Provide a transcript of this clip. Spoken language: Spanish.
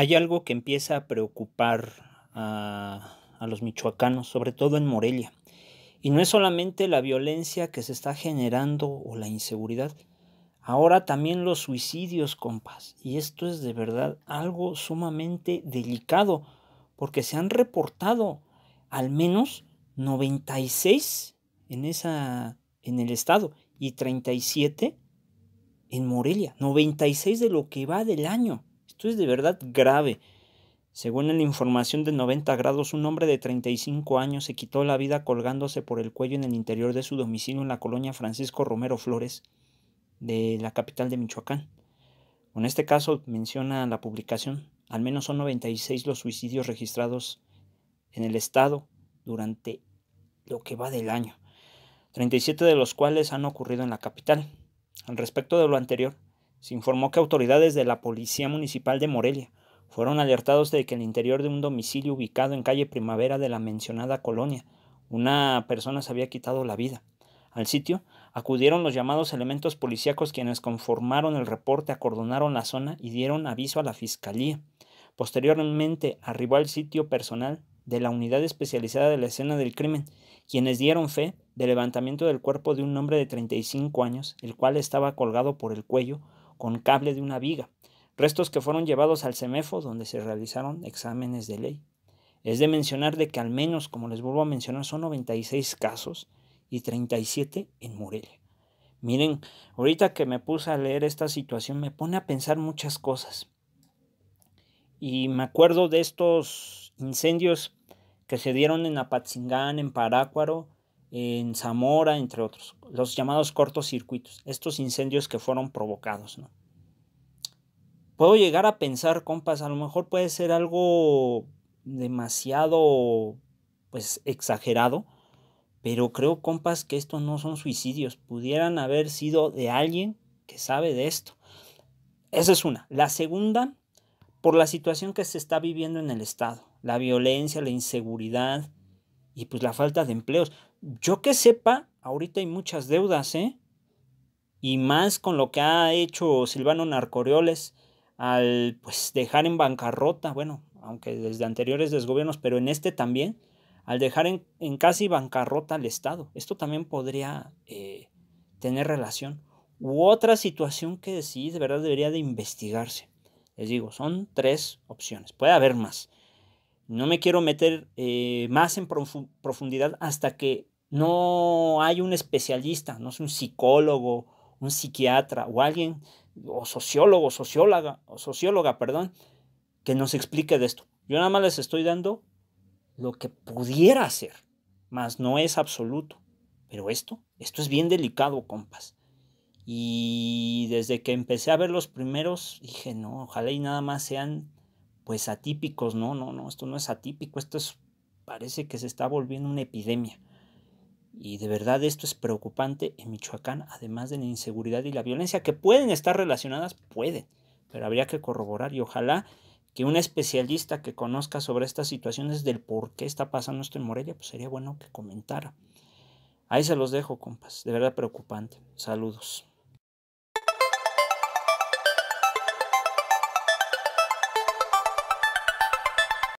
Hay algo que empieza a preocupar a, los michoacanos, sobre todo en Morelia. Y no es solamente la violencia que se está generando o la inseguridad, ahora también los suicidios, compas. Y esto es de verdad algo sumamente delicado, porque se han reportado al menos 96 en, esa, en el estado y 37 en Morelia, 96 de lo que va del año. Esto es de verdad grave. Según la información de 90 grados, un hombre de 35 años se quitó la vida colgándose por el cuello en el interior de su domicilio en la colonia Francisco Romero Flores de la capital de Michoacán. En este caso, menciona la publicación, al menos son 96 los suicidios registrados en el estado durante lo que va del año, 37 de los cuales han ocurrido en la capital. Al respecto de lo anterior, se informó que autoridades de la Policía Municipal de Morelia fueron alertados de que en el interior de un domicilio ubicado en calle Primavera de la mencionada colonia, una persona se había quitado la vida. Al sitio acudieron los llamados elementos policíacos quienes conformaron el reporte, acordonaron la zona y dieron aviso a la fiscalía. Posteriormente arribó al sitio personal de la unidad especializada de la escena del crimen, quienes dieron fe del levantamiento del cuerpo de un hombre de 35 años, el cual estaba colgado por el cuello con cable de una viga, restos que fueron llevados al CEMEFO donde se realizaron exámenes de ley. Es de mencionar de que al menos, como les vuelvo a mencionar, son 96 casos y 37 en Morelia. Miren, ahorita que me puse a leer esta situación me pone a pensar muchas cosas. Y me acuerdo de estos incendios que se dieron en Apatzingán, en Parácuaro, en Zamora, entre otros, los llamados cortocircuitos, estos incendios que fueron provocados. ¿no? Puedo llegar a pensar, compas, a lo mejor puede ser algo demasiado, pues, exagerado, pero creo, compas, que estos no son suicidios, pudieran haber sido de alguien que sabe de esto. Esa es una. La segunda, por la situación que se está viviendo en el Estado, la violencia, la inseguridad y pues la falta de empleos yo que sepa, ahorita hay muchas deudas, ¿eh? Y más con lo que ha hecho Silvano Narcorioles al pues dejar en bancarrota, bueno, aunque desde anteriores desgobiernos, pero en este también, al dejar en, casi bancarrota al Estado. Esto también podría eh, tener relación. U otra situación que sí, de verdad, debería de investigarse. Les digo, son tres opciones. Puede haber más. No me quiero meter eh, más en profundidad hasta que no hay un especialista, no es un psicólogo, un psiquiatra o alguien, o sociólogo, socióloga, o socióloga, perdón, que nos explique de esto. Yo nada más les estoy dando lo que pudiera ser, más no es absoluto. Pero esto, esto es bien delicado, compas. Y desde que empecé a ver los primeros, dije, no, ojalá y nada más sean pues atípicos. No, no, no, esto no es atípico, esto es, parece que se está volviendo una epidemia. Y de verdad esto es preocupante en Michoacán, además de la inseguridad y la violencia, que pueden estar relacionadas, pueden, pero habría que corroborar y ojalá que un especialista que conozca sobre estas situaciones del por qué está pasando esto en Morelia, pues sería bueno que comentara. Ahí se los dejo, compas, de verdad preocupante. Saludos.